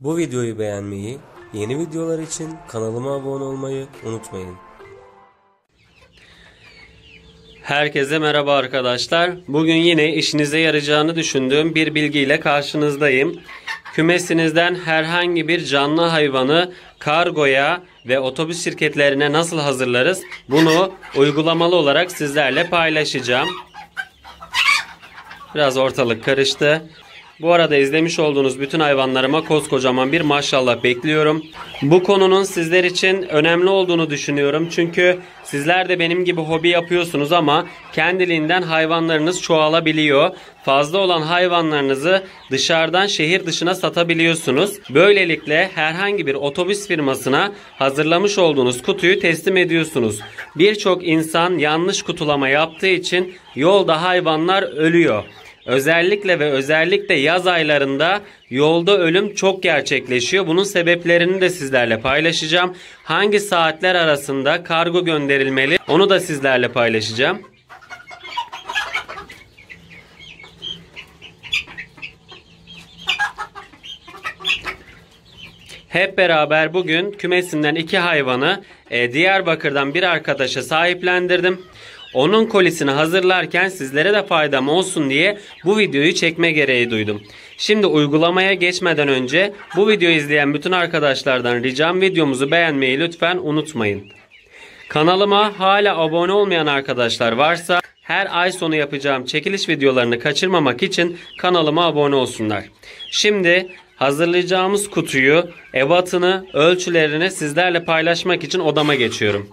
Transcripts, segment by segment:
Bu videoyu beğenmeyi, yeni videolar için kanalıma abone olmayı unutmayın. Herkese merhaba arkadaşlar. Bugün yine işinize yarayacağını düşündüğüm bir bilgiyle karşınızdayım. Kümesinizden herhangi bir canlı hayvanı kargoya ve otobüs şirketlerine nasıl hazırlarız? Bunu uygulamalı olarak sizlerle paylaşacağım. Biraz ortalık karıştı. Bu arada izlemiş olduğunuz bütün hayvanlarıma koskocaman bir maşallah bekliyorum. Bu konunun sizler için önemli olduğunu düşünüyorum. Çünkü sizler de benim gibi hobi yapıyorsunuz ama kendiliğinden hayvanlarınız çoğalabiliyor. Fazla olan hayvanlarınızı dışarıdan şehir dışına satabiliyorsunuz. Böylelikle herhangi bir otobüs firmasına hazırlamış olduğunuz kutuyu teslim ediyorsunuz. Birçok insan yanlış kutulama yaptığı için yolda hayvanlar ölüyor. Özellikle ve özellikle yaz aylarında yolda ölüm çok gerçekleşiyor. Bunun sebeplerini de sizlerle paylaşacağım. Hangi saatler arasında kargo gönderilmeli onu da sizlerle paylaşacağım. Hep beraber bugün kümesinden iki hayvanı e, Diyarbakır'dan bir arkadaşa sahiplendirdim. Onun kolisini hazırlarken sizlere de faydam olsun diye bu videoyu çekme gereği duydum. Şimdi uygulamaya geçmeden önce bu videoyu izleyen bütün arkadaşlardan ricam videomuzu beğenmeyi lütfen unutmayın. Kanalıma hala abone olmayan arkadaşlar varsa her ay sonu yapacağım çekiliş videolarını kaçırmamak için kanalıma abone olsunlar. Şimdi hazırlayacağımız kutuyu, ebatını, ölçülerini sizlerle paylaşmak için odama geçiyorum.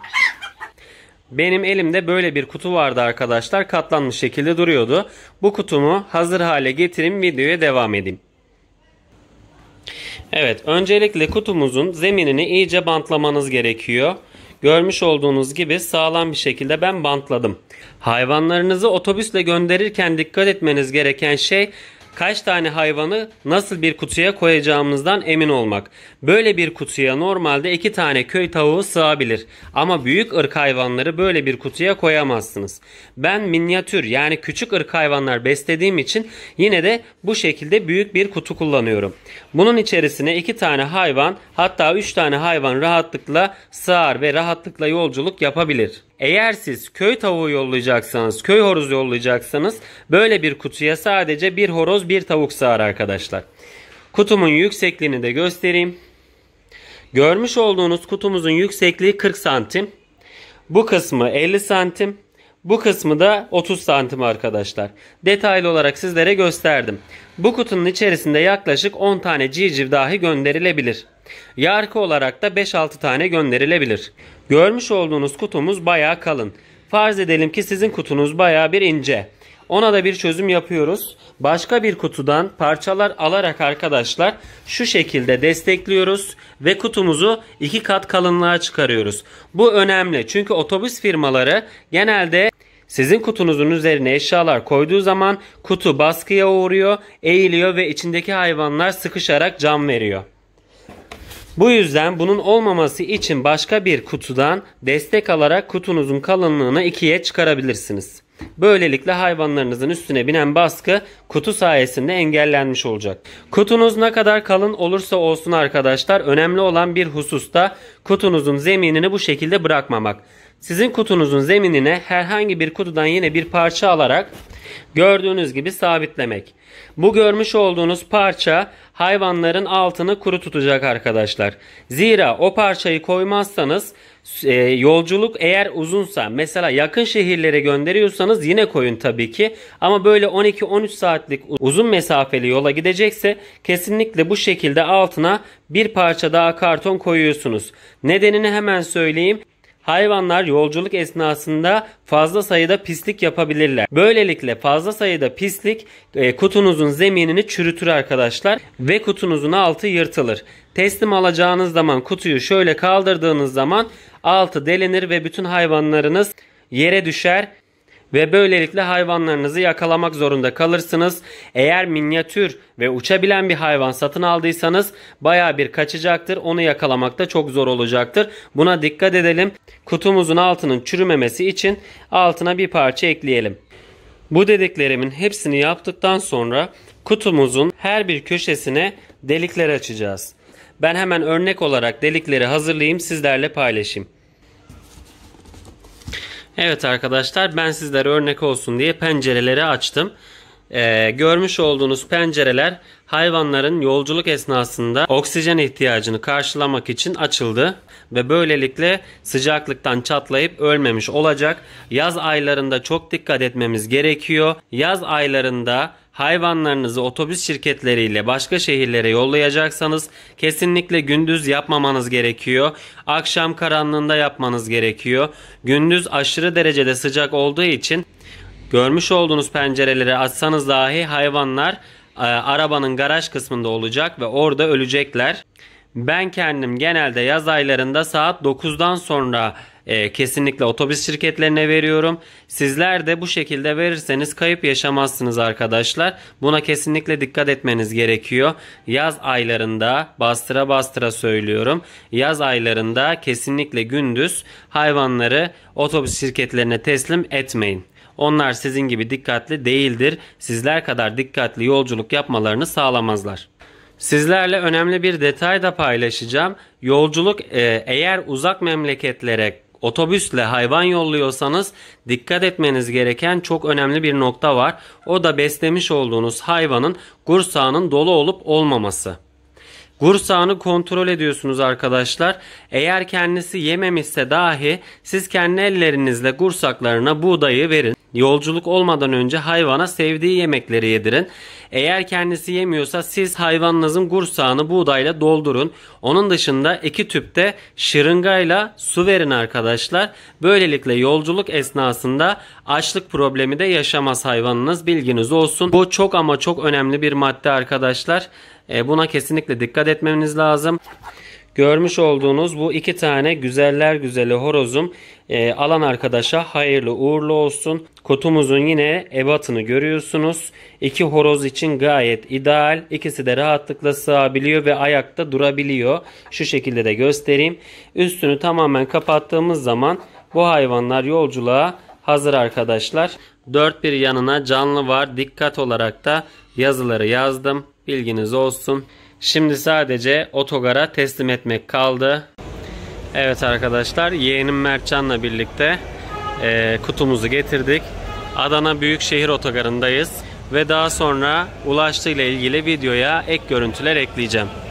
Benim elimde böyle bir kutu vardı arkadaşlar. Katlanmış şekilde duruyordu. Bu kutumu hazır hale getireyim videoya devam edeyim. Evet öncelikle kutumuzun zeminini iyice bantlamanız gerekiyor. Görmüş olduğunuz gibi sağlam bir şekilde ben bantladım. Hayvanlarınızı otobüsle gönderirken dikkat etmeniz gereken şey kaç tane hayvanı nasıl bir kutuya koyacağımızdan emin olmak. Böyle bir kutuya normalde 2 tane köy tavuğu sığabilir ama büyük ırk hayvanları böyle bir kutuya koyamazsınız. Ben minyatür yani küçük ırk hayvanlar beslediğim için yine de bu şekilde büyük bir kutu kullanıyorum. Bunun içerisine 2 tane hayvan hatta 3 tane hayvan rahatlıkla sığar ve rahatlıkla yolculuk yapabilir. Eğer siz köy tavuğu yollayacaksanız, köy horozu yollayacaksanız böyle bir kutuya sadece bir horoz bir tavuk sığar arkadaşlar. Kutumun yüksekliğini de göstereyim. Görmüş olduğunuz kutumuzun yüksekliği 40 santim. Bu kısmı 50 santim. Bu kısmı da 30 santim arkadaşlar. Detaylı olarak sizlere gösterdim. Bu kutunun içerisinde yaklaşık 10 tane civciv dahi gönderilebilir. Yargı olarak da 5-6 tane gönderilebilir. Görmüş olduğunuz kutumuz bayağı kalın. Farz edelim ki sizin kutunuz bayağı bir ince. Ona da bir çözüm yapıyoruz. Başka bir kutudan parçalar alarak arkadaşlar şu şekilde destekliyoruz ve kutumuzu iki kat kalınlığa çıkarıyoruz. Bu önemli çünkü otobüs firmaları genelde sizin kutunuzun üzerine eşyalar koyduğu zaman kutu baskıya uğruyor, eğiliyor ve içindeki hayvanlar sıkışarak cam veriyor. Bu yüzden bunun olmaması için başka bir kutudan destek alarak kutunuzun kalınlığını ikiye çıkarabilirsiniz. Böylelikle hayvanlarınızın üstüne binen baskı kutu sayesinde engellenmiş olacak. Kutunuz ne kadar kalın olursa olsun arkadaşlar önemli olan bir hususta kutunuzun zeminini bu şekilde bırakmamak. Sizin kutunuzun zeminine herhangi bir kutudan yine bir parça alarak gördüğünüz gibi sabitlemek. Bu görmüş olduğunuz parça hayvanların altını kuru tutacak arkadaşlar. Zira o parçayı koymazsanız e, yolculuk eğer uzunsa mesela yakın şehirlere gönderiyorsanız yine koyun tabii ki. Ama böyle 12-13 saatlik uzun mesafeli yola gidecekse kesinlikle bu şekilde altına bir parça daha karton koyuyorsunuz. Nedenini hemen söyleyeyim hayvanlar yolculuk esnasında fazla sayıda pislik yapabilirler. Böylelikle fazla sayıda pislik e, kutunuzun zeminini çürütür arkadaşlar ve kutunuzun altı yırtılır. Teslim alacağınız zaman kutuyu şöyle kaldırdığınız zaman altı delinir ve bütün hayvanlarınız yere düşer ve böylelikle hayvanlarınızı yakalamak zorunda kalırsınız. Eğer minyatür ve uçabilen bir hayvan satın aldıysanız baya bir kaçacaktır. Onu yakalamak da çok zor olacaktır. Buna dikkat edelim. Kutumuzun altının çürümemesi için altına bir parça ekleyelim. Bu dediklerimin hepsini yaptıktan sonra kutumuzun her bir köşesine delikler açacağız. Ben hemen örnek olarak delikleri hazırlayayım sizlerle paylaşayım. Evet arkadaşlar ben sizlere örnek olsun diye pencereleri açtım. Ee, görmüş olduğunuz pencereler hayvanların yolculuk esnasında oksijen ihtiyacını karşılamak için açıldı ve böylelikle sıcaklıktan çatlayıp ölmemiş olacak. Yaz aylarında çok dikkat etmemiz gerekiyor. Yaz aylarında hayvanlarınızı otobüs şirketleriyle başka şehirlere yollayacaksanız kesinlikle gündüz yapmamanız gerekiyor. Akşam karanlığında yapmanız gerekiyor. Gündüz aşırı derecede sıcak olduğu için görmüş olduğunuz pencereleri açsanız dahi hayvanlar e, arabanın garaj kısmında olacak ve orada ölecekler. Ben kendim genelde yaz aylarında saat 9'dan sonra e, kesinlikle otobüs şirketlerine veriyorum. Sizler de bu şekilde verirseniz kayıp yaşamazsınız arkadaşlar. Buna kesinlikle dikkat etmeniz gerekiyor. Yaz aylarında bastıra bastıra söylüyorum. Yaz aylarında kesinlikle gündüz hayvanları otobüs şirketlerine teslim etmeyin. Onlar sizin gibi dikkatli değildir. Sizler kadar dikkatli yolculuk yapmalarını sağlamazlar. Sizlerle önemli bir detay da paylaşacağım. Yolculuk e, eğer uzak memleketlere otobüsle hayvan yolluyorsanız dikkat etmeniz gereken çok önemli bir nokta var. O da beslemiş olduğunuz hayvanın gursağının dolu olup olmaması. Gursağını kontrol ediyorsunuz arkadaşlar. Eğer kendisi yememişse dahi siz kendi ellerinizle gursaklarına buğdayı verin. Yolculuk olmadan önce hayvana sevdiği yemekleri yedirin. Eğer kendisi yemiyorsa siz hayvanınızın gursağını buğdayla doldurun. Onun dışında iki tüpte şırıngayla su verin arkadaşlar. Böylelikle yolculuk esnasında açlık problemi de yaşamaz hayvanınız bilginiz olsun. Bu çok ama çok önemli bir madde arkadaşlar. E, buna kesinlikle dikkat etmeniz lazım. Görmüş olduğunuz bu iki tane güzeller güzeli horozum e, alan arkadaşa hayırlı uğurlu olsun. Kutumuzun yine ebatını görüyorsunuz. İki horoz için gayet ideal. İkisi de rahatlıkla sığabiliyor ve ayakta durabiliyor. Şu şekilde de göstereyim. Üstünü tamamen kapattığımız zaman bu hayvanlar yolculuğa hazır arkadaşlar. Dört bir yanına canlı var. Dikkat olarak da yazıları yazdım. Bilginiz olsun. Şimdi sadece otogara teslim etmek kaldı. Evet arkadaşlar yeğenim Mertcan'la birlikte e, kutumuzu getirdik. Adana Büyükşehir Otogarı'ndayız ve daha sonra ulaştığı ile ilgili videoya ek görüntüler ekleyeceğim.